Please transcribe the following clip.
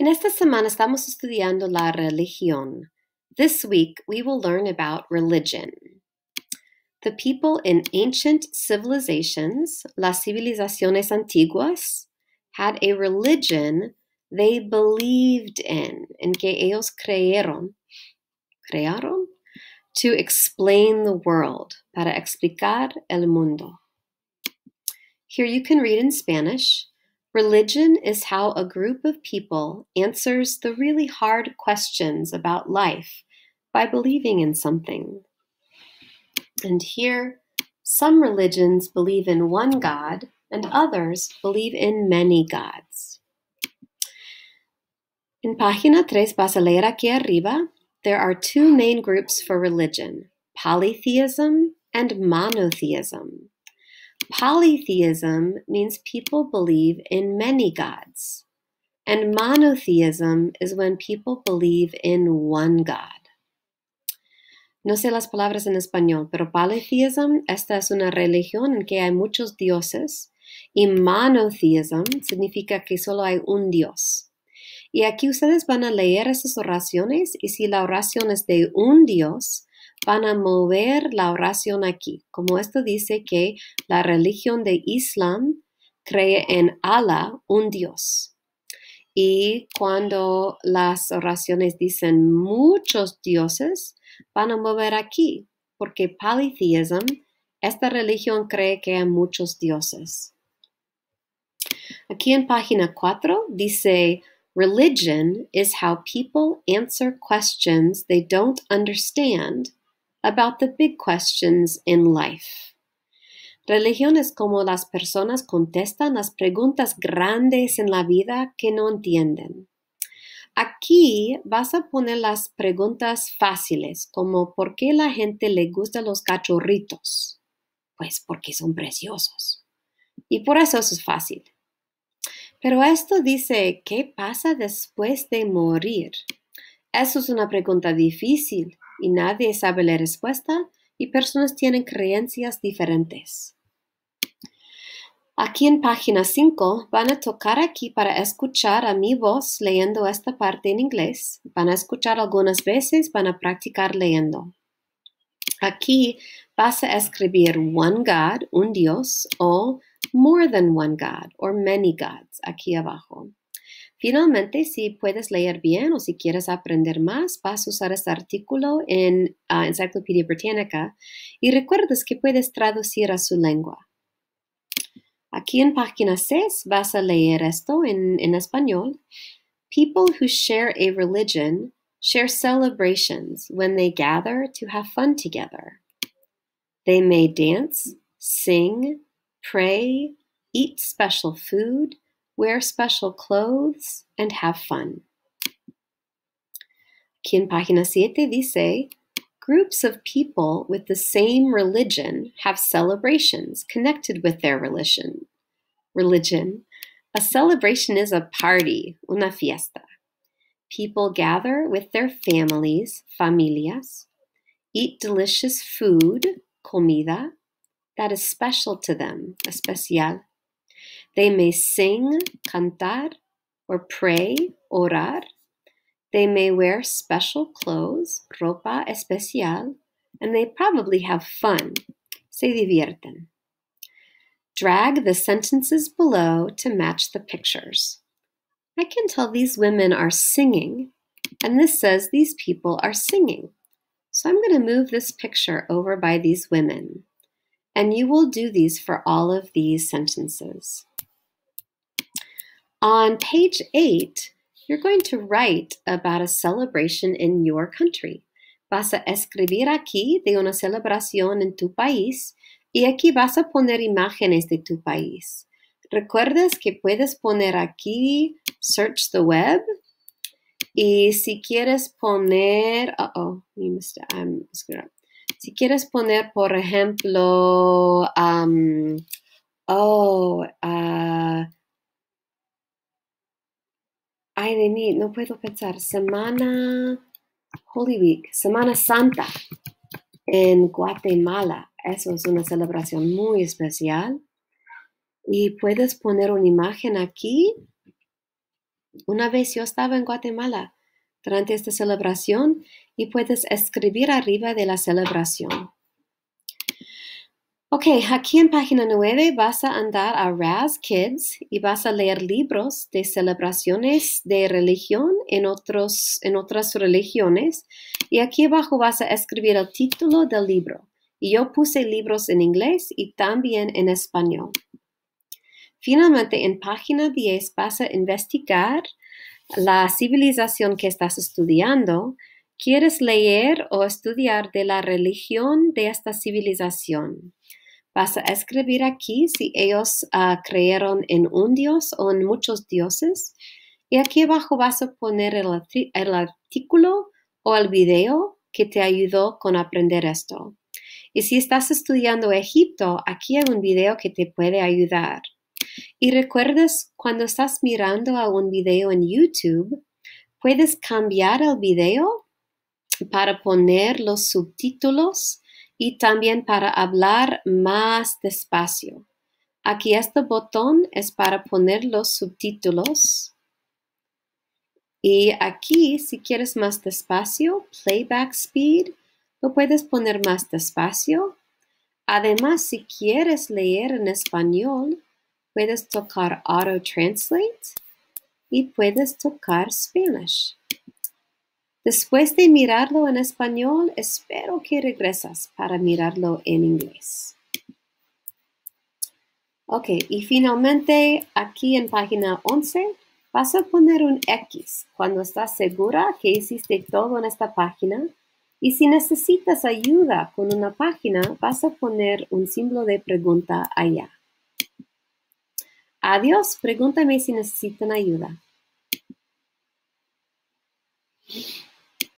En esta semana estamos estudiando la religión. This week we will learn about religion. The people in ancient civilizations, las civilizaciones antiguas, had a religion they believed in, en que ellos creyeron, crearon, to explain the world, para explicar el mundo. Here you can read in Spanish Religion is how a group of people answers the really hard questions about life by believing in something. And here, some religions believe in one God, and others believe in many gods. In Página tres, Basilera aquí arriba, there are two main groups for religion polytheism and monotheism. Polytheism means people believe in many gods, and monotheism is when people believe in one god. No sé las palabras en español, pero polytheism, esta es una religión en que hay muchos dioses, y monotheism significa que solo hay un dios. Y aquí ustedes van a leer esas oraciones y si la oración es de un dios, van a mover la oración aquí. Como esto dice que la religión de Islam cree en Allah, un Dios. Y cuando las oraciones dicen muchos dioses, van a mover aquí, porque polytheism, esta religión cree que hay muchos dioses. Aquí en página 4 dice, Religion is how people answer questions they don't understand about the big questions in life. Religión es como las personas contestan las preguntas grandes en la vida que no entienden. Aquí vas a poner las preguntas fáciles, como ¿por qué la gente le gusta los cachorritos? Pues porque son preciosos. Y por eso eso es fácil. Pero esto dice, ¿qué pasa después de morir? Eso es una pregunta difícil y nadie sabe la respuesta y personas tienen creencias diferentes. Aquí en página 5 van a tocar aquí para escuchar a mi voz leyendo esta parte en inglés. Van a escuchar algunas veces, van a practicar leyendo. Aquí vas a escribir one God, un Dios, o more than one God, o many gods, aquí abajo. Finalmente, si puedes leer bien o si quieres aprender más, vas a usar este artículo en uh, ah, Enciclopedia Británica y recuerdas que puedes traducir a su lengua. Aquí en página 6 vas a leer esto en español. People who share a religion share celebrations when they gather to have fun together. They may dance, sing, pray, eat special food, wear special clothes, and have fun. Aquí en página 7 dice, groups of people with the same religion have celebrations connected with their religion. Religion. A celebration is a party, una fiesta. People gather with their families, familias, eat delicious food, comida, that is special to them, especial, they may sing, cantar, or pray, orar. They may wear special clothes, ropa especial, and they probably have fun. Se divierten. Drag the sentences below to match the pictures. I can tell these women are singing, and this says these people are singing. So I'm going to move this picture over by these women. And you will do these for all of these sentences. On page eight, you're going to write about a celebration in your country. Vas a escribir aquí de una celebración en tu país y aquí vas a poner imágenes de tu país. Recuerdas que puedes poner aquí search the web y si quieres poner, I'm si quieres poner, por ejemplo, um, oh, uh, Ay de mí, no puedo pensar. Semana Holy Week, Semana Santa en Guatemala. Eso es una celebración muy especial. Y puedes poner una imagen aquí. Una vez yo estaba en Guatemala durante esta celebración y puedes escribir arriba de la celebración. Ok, aquí en página 9 vas a andar a Raz Kids y vas a leer libros de celebraciones de religión en, otros, en otras religiones. Y aquí abajo vas a escribir el título del libro. Y yo puse libros en inglés y también en español. Finalmente, en página 10 vas a investigar la civilización que estás estudiando ¿Quieres leer o estudiar de la religión de esta civilización? Vas a escribir aquí si ellos ah, creyeron en un dios o en muchos dioses. Y aquí abajo vas a poner el, artículo o el video que te ayudó con aprender esto. Y si estás estudiando Egipto, aquí hay un video que te puede ayudar. Y recuerdes, cuando estás mirando a un video en YouTube, puedes cambiar el video para poner los subtítulos y también para hablar más despacio. Aquí este botón es para poner los subtítulos. Y aquí, si quieres más despacio, playback speed, lo puedes poner más despacio. Además, si quieres leer en español, puedes tocar auto translate y puedes tocar Spanish. Después de mirarlo en español, espero que regresas para mirarlo en inglés. Ok, y finalmente aquí en página 11 vas a poner un X cuando estás segura que hiciste todo en esta página. Y si necesitas ayuda con una página, vas a poner un símbolo de pregunta allá. Adiós, pregúntame si necesitan ayuda.